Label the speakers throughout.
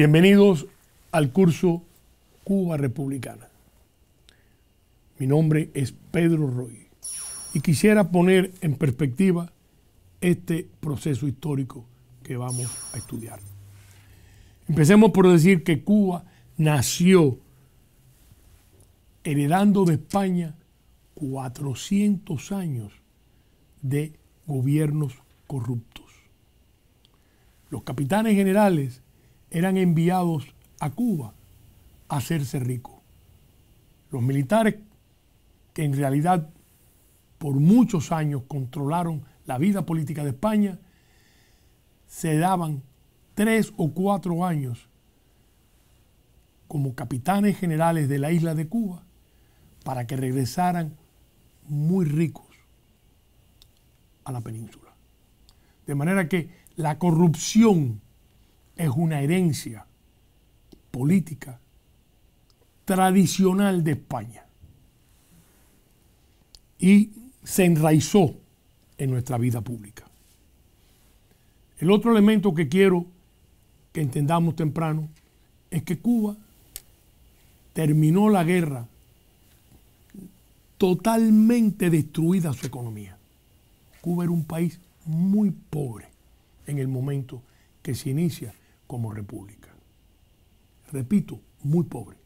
Speaker 1: Bienvenidos al curso Cuba Republicana. Mi nombre es Pedro Roy y quisiera poner en perspectiva este proceso histórico que vamos a estudiar. Empecemos por decir que Cuba nació heredando de España 400 años de gobiernos corruptos. Los capitanes generales eran enviados a Cuba a hacerse ricos. Los militares, que en realidad por muchos años controlaron la vida política de España, se daban tres o cuatro años como capitanes generales de la isla de Cuba para que regresaran muy ricos a la península. De manera que la corrupción es una herencia política tradicional de España y se enraizó en nuestra vida pública. El otro elemento que quiero que entendamos temprano es que Cuba terminó la guerra totalmente destruida su economía. Cuba era un país muy pobre en el momento que se inicia como república. Repito, muy pobre.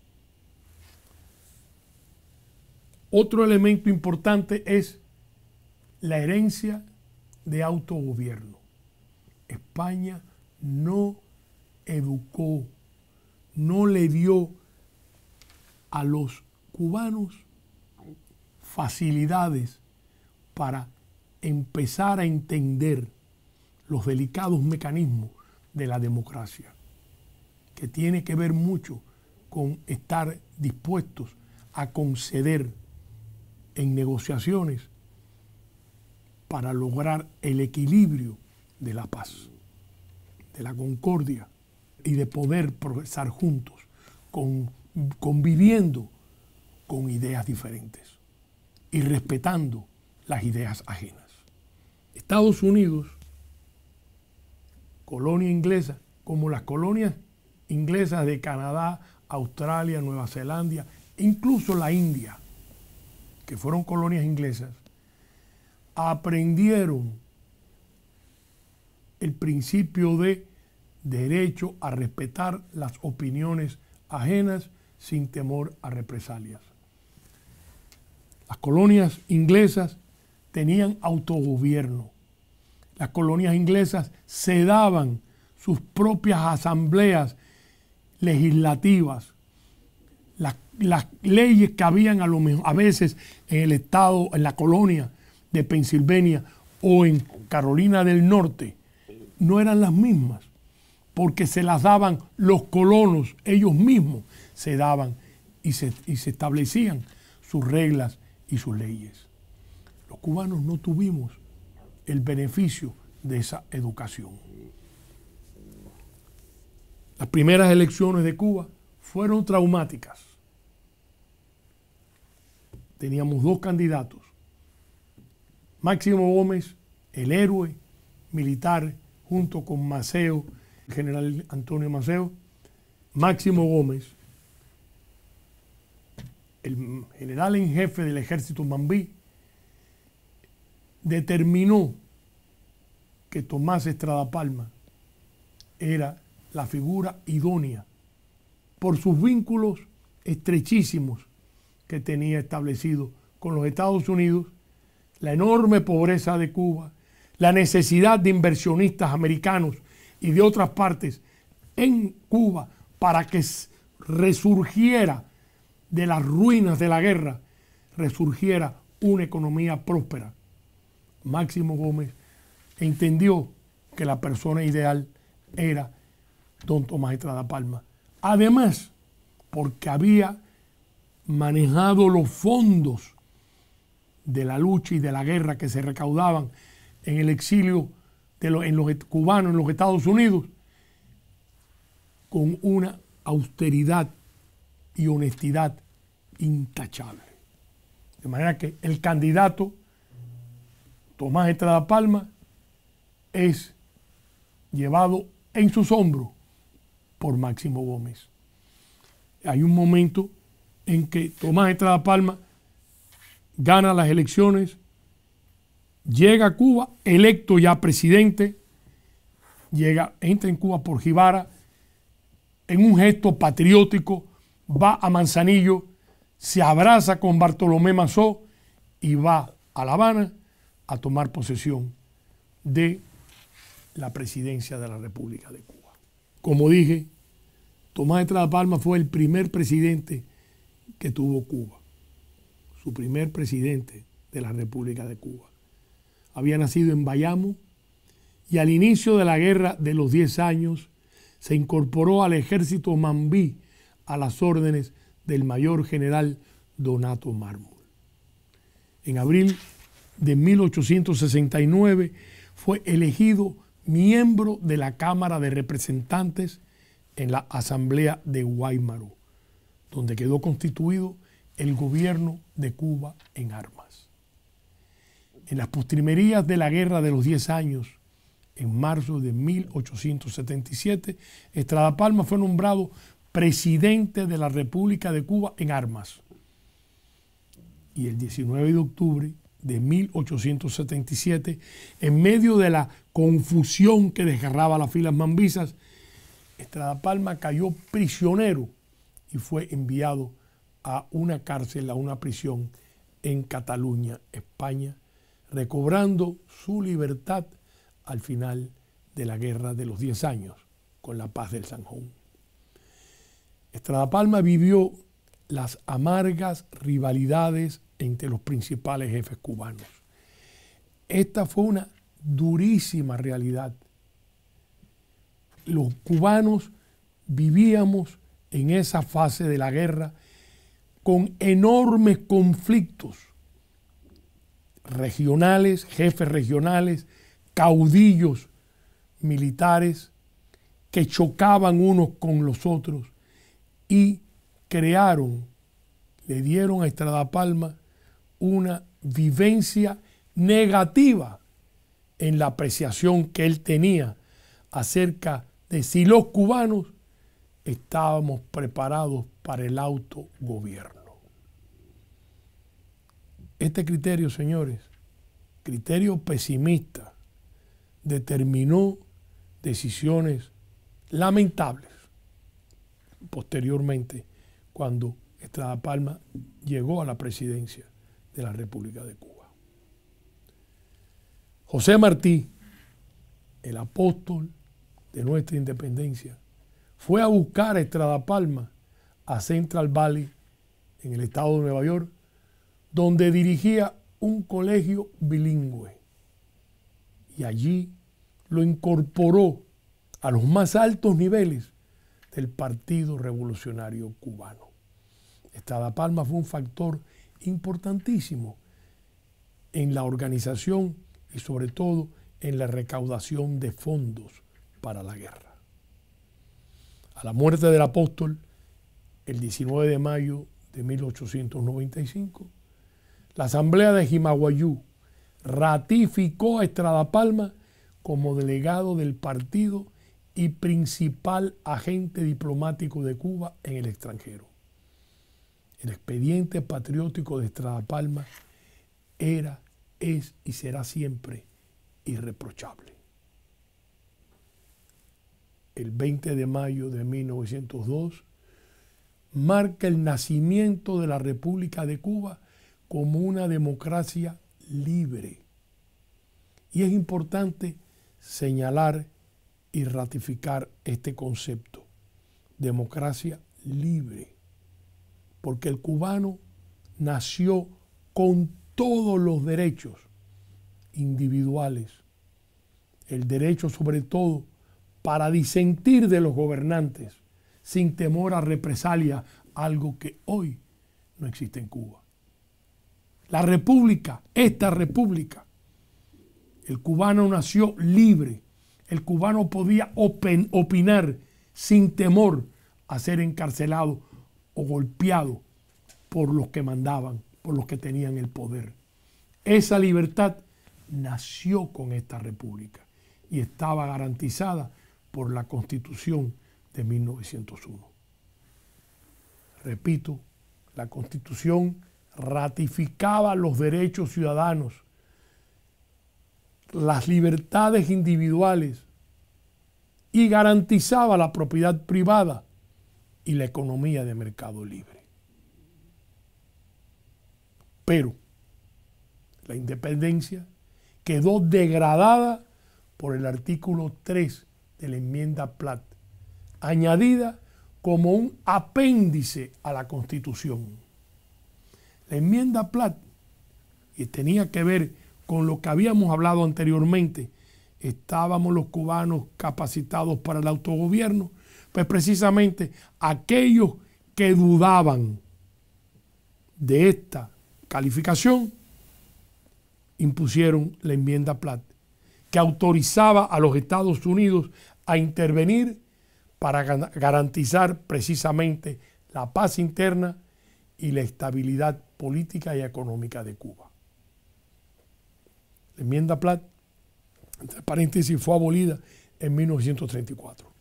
Speaker 1: Otro elemento importante es la herencia de autogobierno. España no educó, no le dio a los cubanos facilidades para empezar a entender los delicados mecanismos de la democracia, que tiene que ver mucho con estar dispuestos a conceder en negociaciones para lograr el equilibrio de la paz, de la concordia y de poder progresar juntos, con, conviviendo con ideas diferentes y respetando las ideas ajenas. Estados Unidos colonia inglesa, como las colonias inglesas de Canadá, Australia, Nueva Zelanda, incluso la India, que fueron colonias inglesas, aprendieron el principio de derecho a respetar las opiniones ajenas sin temor a represalias. Las colonias inglesas tenían autogobierno las colonias inglesas se daban sus propias asambleas legislativas, las, leyes que habían a, lo, a veces en el estado, en la colonia de Pensilvania o en Carolina del Norte, no eran las mismas, porque se las daban los colonos, ellos mismos se daban y se establecían sus reglas y sus leyes. Los cubanos no tuvimos el beneficio de esa educación. Las primeras elecciones de Cuba fueron traumáticas. Teníamos dos candidatos. Máximo Gómez, el héroe militar, junto con Maceo, el general Antonio Maceo, Máximo Gómez, el general en jefe del ejército Mambí, determinó que Tomás Estrada Palma era la figura idónea por sus vínculos estrechísimos que tenía establecido con los Estados Unidos, la enorme pobreza de Cuba, la necesidad de inversionistas americanos y de otras partes en Cuba para que resurgiera de las ruinas de la guerra, resurgiera una economía próspera. Máximo Gómez entendió que la persona ideal era don Tomás Estrada Palma. Además, porque había manejado los fondos de la lucha y de la guerra que se recaudaban en el exilio de los, en los cubanos en los Estados Unidos con una austeridad y honestidad intachable. De manera que el candidato Tomás Estrada Palma es llevado en sus hombros por Máximo Gómez. Hay un momento en que Tomás Estrada Palma gana las elecciones, llega a Cuba, electo ya presidente, llega, entra en Cuba por Gibara, en un gesto patriótico, va a Manzanillo, se abraza con Bartolomé Mazó y va a La Habana a tomar posesión de la presidencia de la República de Cuba. Como dije, Tomás Estrada Palma fue el primer presidente que tuvo Cuba, su primer presidente de la República de Cuba. Había nacido en Bayamo y al inicio de la guerra de los 10 años se incorporó al ejército mambí a las órdenes del mayor general Donato Mármol. En abril de 1869 fue elegido miembro de la Cámara de Representantes en la Asamblea de Guaymarú, donde quedó constituido el gobierno de Cuba en armas. En las postrimerías de la Guerra de los Diez Años, en marzo de 1877, Estrada Palma fue nombrado presidente de la República de Cuba en armas. Y el 19 de octubre de 1877, en medio de la confusión que desgarraba las filas mambisas, Estrada Palma cayó prisionero y fue enviado a una cárcel, a una prisión en Cataluña, España, recobrando su libertad al final de la Guerra de los Diez Años con la paz del Sanjón. Estrada Palma vivió las amargas rivalidades entre los principales jefes cubanos. Esta fue una durísima realidad. Los cubanos vivíamos en esa fase de la guerra con enormes conflictos regionales, jefes regionales, caudillos militares que chocaban unos con los otros y crearon, le dieron a Estrada Palma una vivencia negativa en la apreciación que él tenía acerca de si los cubanos estábamos preparados para el autogobierno. Este criterio, señores, criterio pesimista, determinó decisiones lamentables posteriormente cuando Estrada Palma llegó a la presidencia de la República de Cuba. José Martí, el apóstol de nuestra independencia, fue a buscar a Estrada Palma a Central Valley, en el estado de Nueva York, donde dirigía un colegio bilingüe. Y allí lo incorporó a los más altos niveles del Partido Revolucionario Cubano. Estrada Palma fue un factor importantísimo en la organización y sobre todo en la recaudación de fondos para la guerra. A la muerte del apóstol, el 19 de mayo de 1895, la Asamblea de Jimaguayú ratificó a Estrada Palma como delegado del partido y principal agente diplomático de Cuba en el extranjero. El expediente patriótico de Estrada Palma era, es y será siempre irreprochable. El 20 de mayo de 1902 marca el nacimiento de la República de Cuba como una democracia libre. Y es importante señalar y ratificar este concepto, democracia libre porque el cubano nació con todos los derechos individuales, el derecho sobre todo para disentir de los gobernantes sin temor a represalia, algo que hoy no existe en Cuba. La república, esta república, el cubano nació libre, el cubano podía opinar sin temor a ser encarcelado o golpeado por los que mandaban, por los que tenían el poder. Esa libertad nació con esta república y estaba garantizada por la constitución de 1901. Repito, la constitución ratificaba los derechos ciudadanos, las libertades individuales y garantizaba la propiedad privada y la economía de mercado libre. Pero la independencia quedó degradada por el artículo 3 de la enmienda Platt, añadida como un apéndice a la Constitución. La enmienda Platt y tenía que ver con lo que habíamos hablado anteriormente. Estábamos los cubanos capacitados para el autogobierno pues precisamente aquellos que dudaban de esta calificación impusieron la enmienda Platt, que autorizaba a los Estados Unidos a intervenir para garantizar precisamente la paz interna y la estabilidad política y económica de Cuba. La enmienda Platt, entre paréntesis, fue abolida en 1934.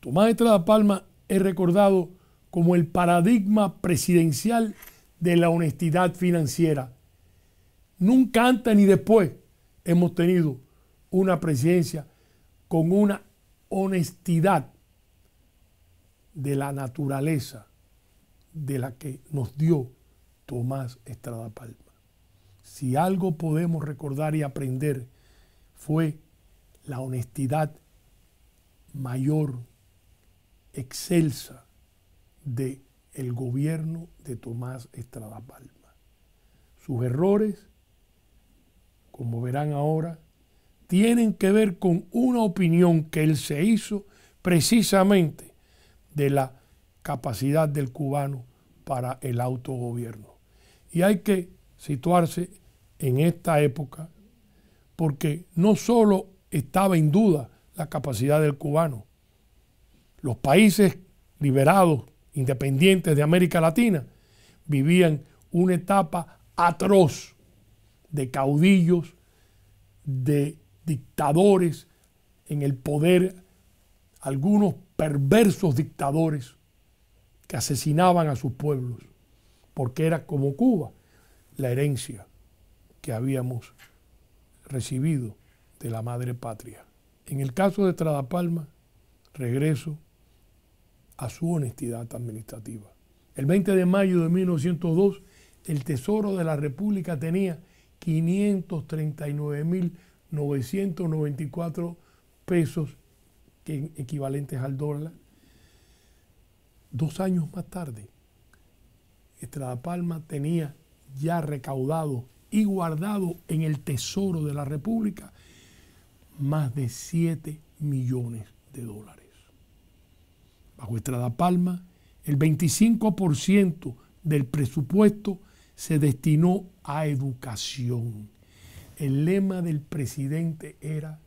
Speaker 1: Tomás Estrada Palma es recordado como el paradigma presidencial de la honestidad financiera. Nunca antes ni después hemos tenido una presidencia con una honestidad de la naturaleza de la que nos dio Tomás Estrada Palma. Si algo podemos recordar y aprender fue la honestidad mayor excelsa del el gobierno de Tomás Estrada Palma. Sus errores, como verán ahora, tienen que ver con una opinión que él se hizo precisamente de la capacidad del cubano para el autogobierno. Y hay que situarse en esta época porque no solo estaba en duda la capacidad del cubano, los países liberados, independientes de América Latina, vivían una etapa atroz de caudillos, de dictadores en el poder, algunos perversos dictadores que asesinaban a sus pueblos, porque era como Cuba la herencia que habíamos recibido de la madre patria. En el caso de Palma, regreso a su honestidad administrativa. El 20 de mayo de 1902, el Tesoro de la República tenía 539.994 pesos equivalentes al dólar. Dos años más tarde, Estrada Palma tenía ya recaudado y guardado en el Tesoro de la República más de 7 millones de dólares bajo Estrada Palma, el 25% del presupuesto se destinó a educación. El lema del presidente era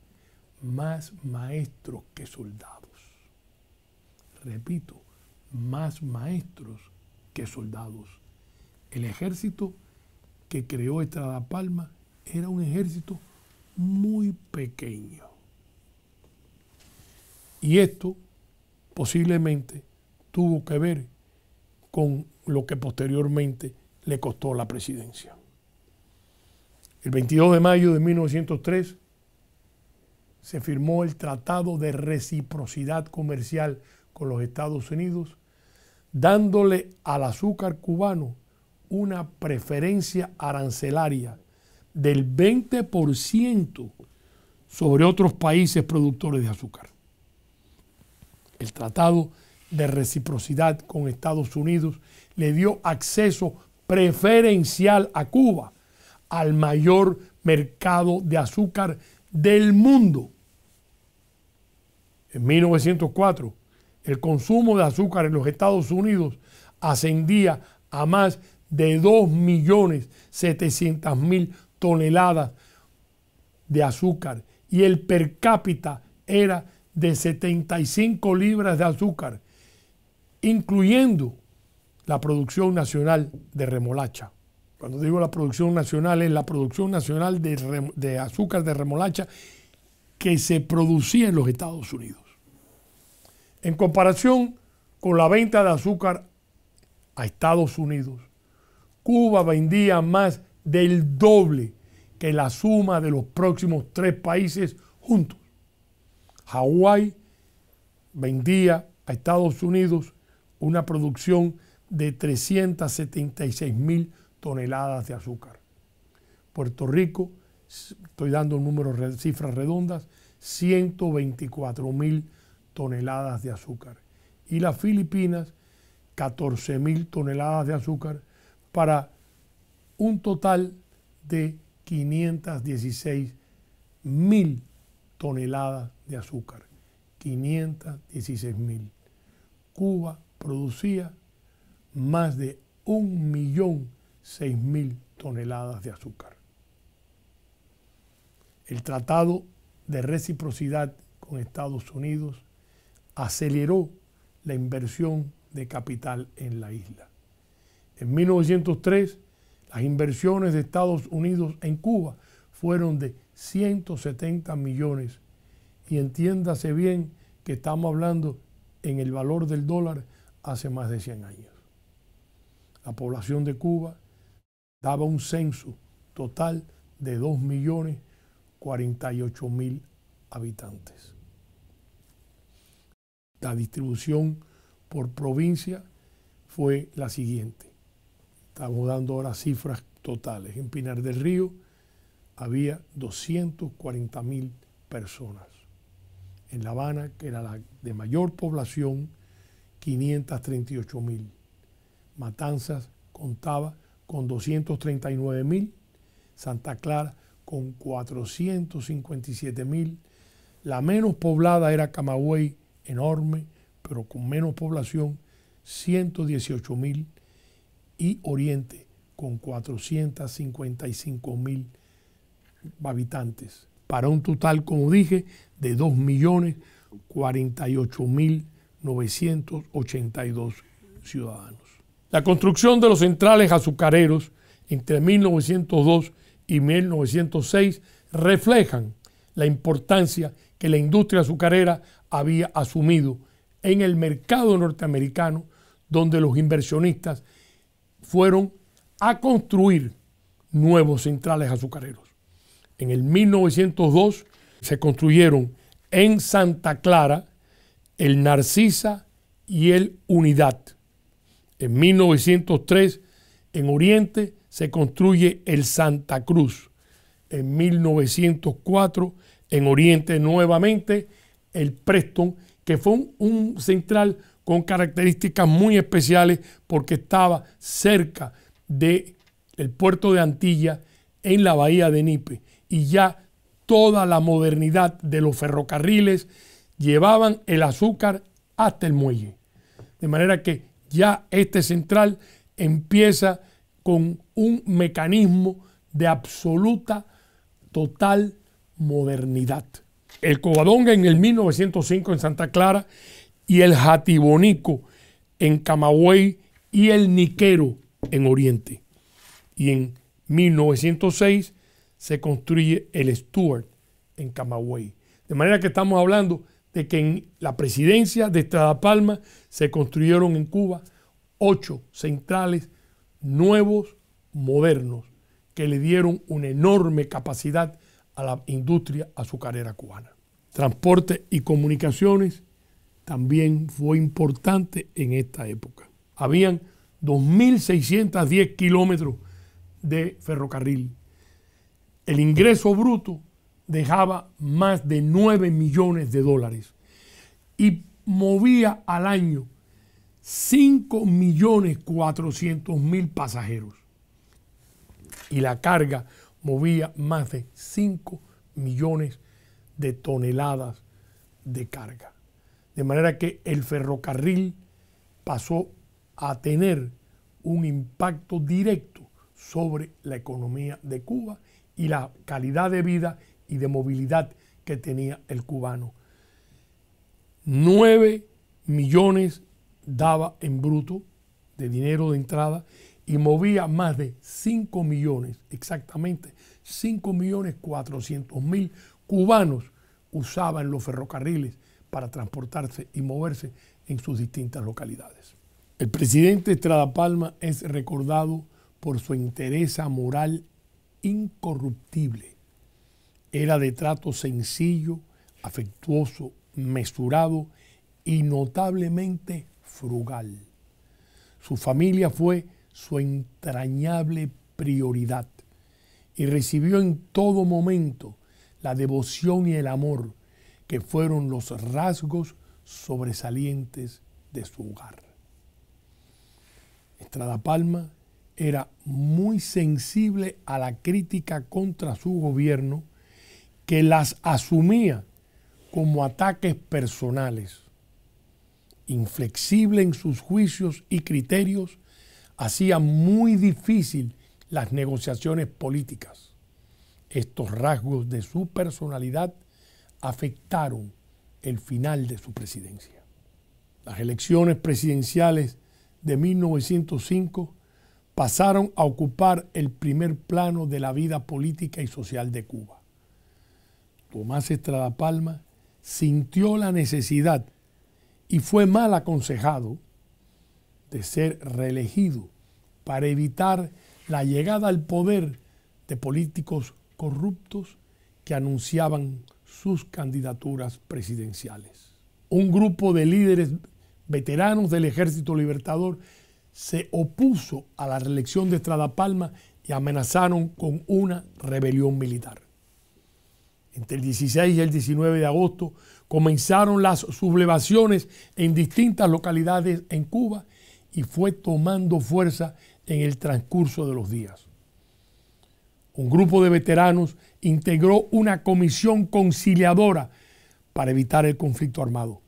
Speaker 1: más maestros que soldados. Repito, más maestros que soldados. El ejército que creó Estrada Palma era un ejército muy pequeño. Y esto posiblemente tuvo que ver con lo que posteriormente le costó la presidencia. El 22 de mayo de 1903 se firmó el Tratado de Reciprocidad Comercial con los Estados Unidos, dándole al azúcar cubano una preferencia arancelaria del 20% sobre otros países productores de azúcar. El tratado de reciprocidad con Estados Unidos le dio acceso preferencial a Cuba al mayor mercado de azúcar del mundo. En 1904, el consumo de azúcar en los Estados Unidos ascendía a más de 2.700.000 toneladas de azúcar y el per cápita era de 75 libras de azúcar, incluyendo la producción nacional de remolacha. Cuando digo la producción nacional es la producción nacional de, azúcar de remolacha que se producía en los Estados Unidos. En comparación con la venta de azúcar a Estados Unidos, Cuba vendía más del doble que la suma de los próximos tres países juntos. Hawái vendía a Estados Unidos una producción de 376 mil toneladas de azúcar. Puerto Rico, estoy dando números, cifras redondas, 124 mil toneladas de azúcar. Y las Filipinas, 14 mil toneladas de azúcar para un total de 516 mil toneladas de azúcar, 516 mil. Cuba producía más de mil toneladas de azúcar. El Tratado de Reciprocidad con Estados Unidos aceleró la inversión de capital en la isla. En 1903, las inversiones de Estados Unidos en Cuba fueron de 170 millones y entiéndase bien que estamos hablando en el valor del dólar hace más de 100 años. La población de Cuba daba un censo total de 2.048.000 habitantes. La distribución por provincia fue la siguiente. Estamos dando ahora cifras totales. En Pinar del Río había 240.000 personas en La Habana, que era la de mayor población, 538 mil. Matanzas contaba con 239 mil, Santa Clara con 457 mil. La menos poblada era Camagüey, enorme, pero con menos población, 118 mil. Y Oriente con 455 mil habitantes para un total, como dije, de 2.048.982 ciudadanos. La construcción de los centrales azucareros entre 1902 y 1906 reflejan la importancia que la industria azucarera había asumido en el mercado norteamericano, donde los inversionistas fueron a construir nuevos centrales azucareros. En el 1902 se construyeron en Santa Clara el Narcisa y el Unidad. En 1903 en Oriente se construye el Santa Cruz. En 1904 en Oriente nuevamente el Preston, que fue un, central con características muy especiales porque estaba cerca del el puerto de Antilla en la bahía de Nipe y ya toda la modernidad de los ferrocarriles llevaban el azúcar hasta el muelle. De manera que ya este central empieza con un mecanismo de absoluta, total modernidad. El Covadonga en el 1905 en Santa Clara y el Jatibonico en Camagüey y el Niquero en Oriente. Y en 1906 se construye el Stuart en Camagüey. De manera que estamos hablando de que en la presidencia de Estrada Palma se construyeron en Cuba ocho centrales nuevos, modernos, que le dieron una enorme capacidad a la industria azucarera cubana. Transporte y comunicaciones también fue importante en esta época. Habían 2.610 kilómetros de ferrocarril, el ingreso bruto dejaba más de 9 millones de dólares y movía al año 5 millones 400 mil pasajeros. Y la carga movía más de 5 millones de toneladas de carga. De manera que el ferrocarril pasó a tener un impacto directo sobre la economía de Cuba y la calidad de vida y de movilidad que tenía el cubano. 9 millones daba en bruto de dinero de entrada y movía más de 5 millones, exactamente 5 millones 400 mil cubanos usaban los ferrocarriles para transportarse y moverse en sus distintas localidades. El presidente Estrada Palma es recordado por su interés moral incorruptible. Era de trato sencillo, afectuoso, mesurado y notablemente frugal. Su familia fue su entrañable prioridad y recibió en todo momento la devoción y el amor que fueron los rasgos sobresalientes de su hogar. Estrada Palma era muy sensible a la crítica contra su gobierno, que las asumía como ataques personales. Inflexible en sus juicios y criterios, hacía muy difícil las negociaciones políticas. Estos rasgos de su personalidad afectaron el final de su presidencia. Las elecciones presidenciales de 1905 pasaron a ocupar el primer plano de la vida política y social de Cuba. Tomás Estrada Palma sintió la necesidad y fue mal aconsejado de ser reelegido para evitar la llegada al poder de políticos corruptos que anunciaban sus candidaturas presidenciales. Un grupo de líderes veteranos del Ejército Libertador se opuso a la reelección de Estrada Palma y amenazaron con una rebelión militar. Entre el 16 y el 19 de agosto comenzaron las sublevaciones en distintas localidades en Cuba y fue tomando fuerza en el transcurso de los días. Un grupo de veteranos integró una comisión conciliadora para evitar el conflicto armado.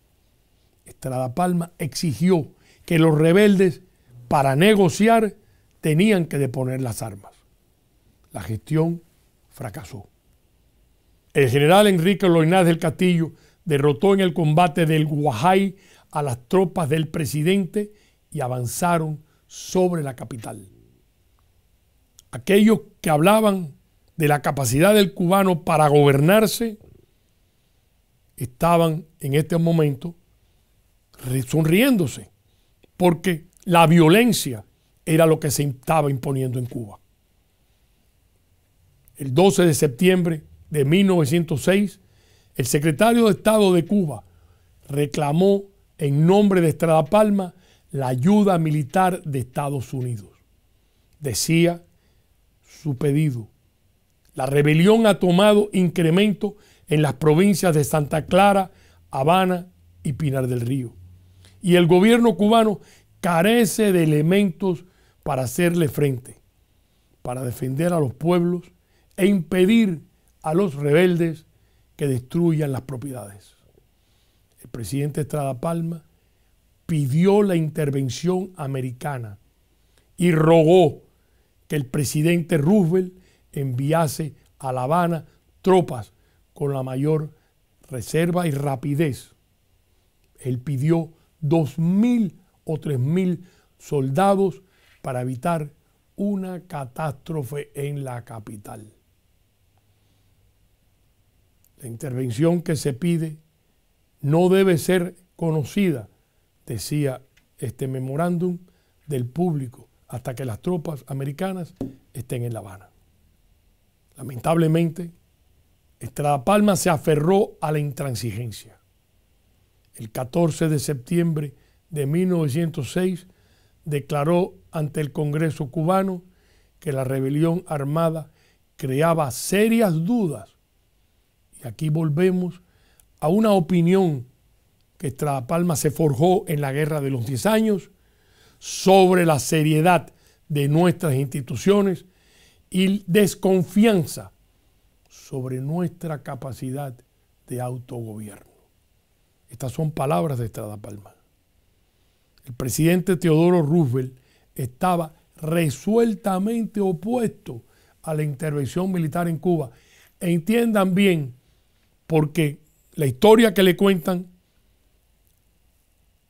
Speaker 1: Estrada Palma exigió que los rebeldes para negociar tenían que deponer las armas. La gestión fracasó. El general Enrique Loinaz del Castillo derrotó en el combate del Guajay a las tropas del presidente y avanzaron sobre la capital. Aquellos que hablaban de la capacidad del cubano para gobernarse estaban en este momento sonriéndose, porque la violencia era lo que se estaba imponiendo en Cuba. El 12 de septiembre de 1906, el secretario de Estado de Cuba reclamó en nombre de Estrada Palma la ayuda militar de Estados Unidos. Decía su pedido. La rebelión ha tomado incremento en las provincias de Santa Clara, Habana y Pinar del Río. Y el gobierno cubano carece de elementos para hacerle frente, para defender a los pueblos e impedir a los rebeldes que destruyan las propiedades. El presidente Estrada Palma pidió la intervención americana y rogó que el presidente Roosevelt enviase a La Habana tropas con la mayor reserva y rapidez. Él pidió 2.000 o 3.000 soldados para evitar una catástrofe en la capital. La intervención que se pide no debe ser conocida, decía este memorándum, del público hasta que las tropas americanas estén en La Habana. Lamentablemente, Estrada Palma se aferró a la intransigencia. El 14 de septiembre de 1906 declaró ante el Congreso cubano que la rebelión armada creaba serias dudas. Y aquí volvemos a una opinión que Estrada Palma se forjó en la Guerra de los Diez Años sobre la seriedad de nuestras instituciones y desconfianza sobre nuestra capacidad de autogobierno. Estas son palabras de Estrada Palma. El presidente Teodoro Roosevelt estaba resueltamente opuesto a la intervención militar en Cuba. entiendan bien, porque la historia que le cuentan,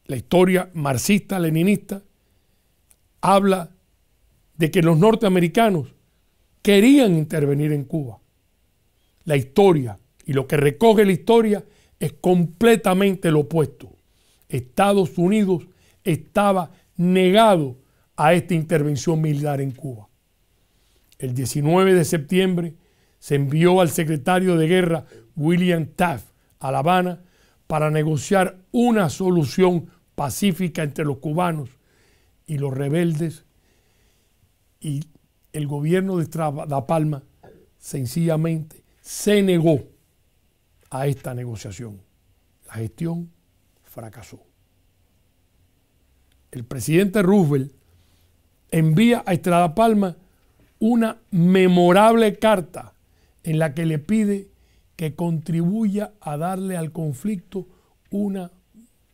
Speaker 1: la historia marxista-leninista, habla de que los norteamericanos querían intervenir en Cuba. La historia y lo que recoge la historia es completamente lo opuesto. Estados Unidos estaba negado a esta intervención militar en Cuba. El 19 de septiembre se envió al secretario de guerra William Taft a La Habana para negociar una solución pacífica entre los cubanos y los rebeldes y el gobierno de La Palma sencillamente se negó a esta negociación. La gestión fracasó el presidente Roosevelt envía a Estrada Palma una memorable carta en la que le pide que contribuya a darle al conflicto una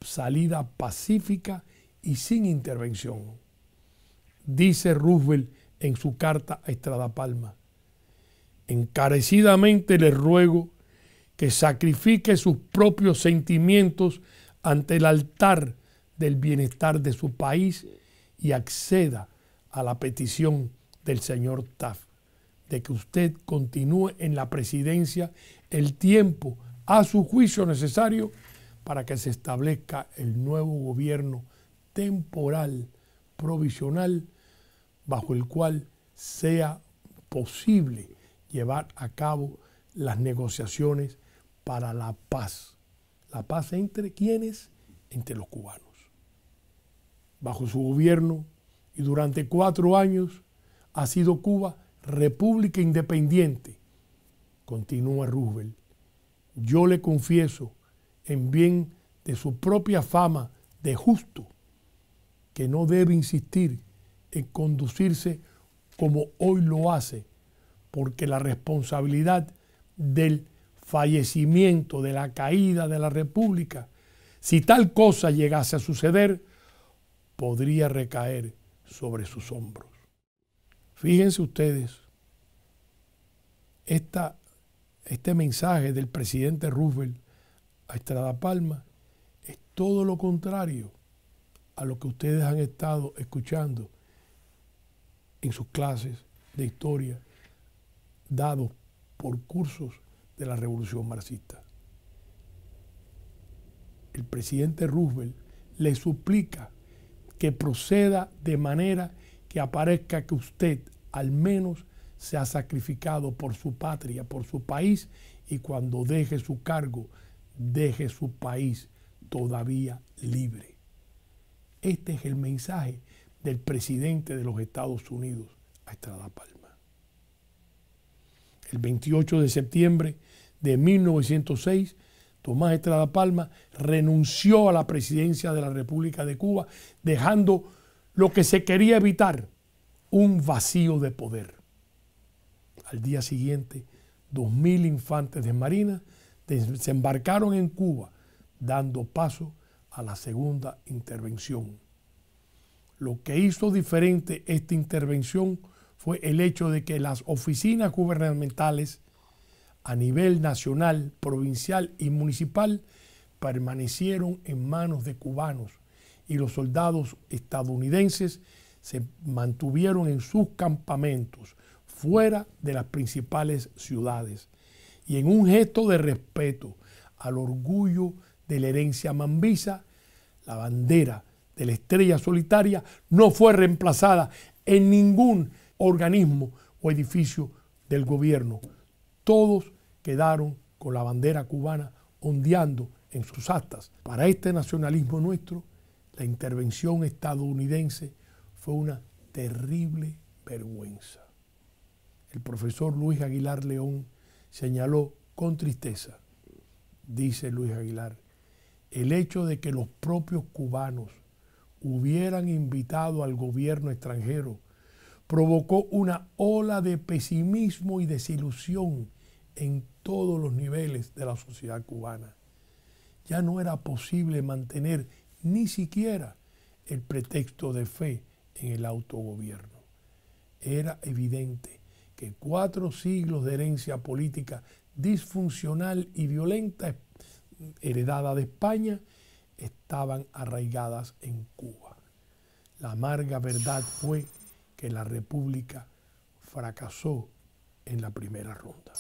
Speaker 1: salida pacífica y sin intervención. Dice Roosevelt en su carta a Estrada Palma, encarecidamente le ruego que sacrifique sus propios sentimientos ante el altar del bienestar de su país y acceda a la petición del señor Taft de que usted continúe en la presidencia el tiempo a su juicio necesario para que se establezca el nuevo gobierno temporal provisional bajo el cual sea posible llevar a cabo las negociaciones para la paz. La paz entre quienes? Entre los cubanos bajo su gobierno y durante cuatro años ha sido Cuba república independiente, continúa Roosevelt. Yo le confieso, en bien de su propia fama de justo, que no debe insistir en conducirse como hoy lo hace, porque la responsabilidad del fallecimiento, de la caída de la República, si tal cosa llegase a suceder, podría recaer sobre sus hombros. Fíjense ustedes, este mensaje del presidente Roosevelt a Estrada Palma es todo lo contrario a lo que ustedes han estado escuchando en sus clases de historia dados por cursos de la revolución marxista. El presidente Roosevelt le suplica que proceda de manera que aparezca que usted al menos se ha sacrificado por su patria, por su país, y cuando deje su cargo, deje su país todavía libre. Este es el mensaje del presidente de los Estados Unidos a Estrada Palma. El 28 de septiembre de 1906, Tomás Estrada Palma renunció a la presidencia de la República de Cuba, dejando lo que se quería evitar, un vacío de poder. Al día siguiente, 2.000 infantes de Marina desembarcaron en Cuba, dando paso a la segunda intervención. Lo que hizo diferente esta intervención fue el hecho de que las oficinas gubernamentales a nivel nacional, provincial y municipal permanecieron en manos de cubanos y los soldados estadounidenses se mantuvieron en sus campamentos fuera de las principales ciudades y en un gesto de respeto al orgullo de la herencia mambisa, la bandera de la estrella solitaria no fue reemplazada en ningún organismo o edificio del gobierno todos quedaron con la bandera cubana ondeando en sus astas. Para este nacionalismo nuestro, la intervención estadounidense fue una terrible vergüenza. El profesor Luis Aguilar León señaló con tristeza, dice Luis Aguilar, el hecho de que los propios cubanos hubieran invitado al gobierno extranjero provocó una ola de pesimismo y desilusión en todos los niveles de la sociedad cubana. Ya no era posible mantener ni siquiera el pretexto de fe en el autogobierno. Era evidente que cuatro siglos de herencia política disfuncional y violenta heredada de España estaban arraigadas en Cuba. La amarga verdad fue que la República fracasó en la primera ronda.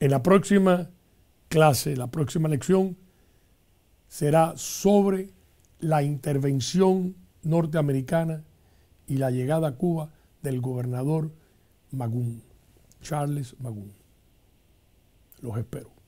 Speaker 1: En la próxima clase, la próxima lección, será sobre la intervención norteamericana y la llegada a Cuba del gobernador Magún, Charles Magún. Los espero.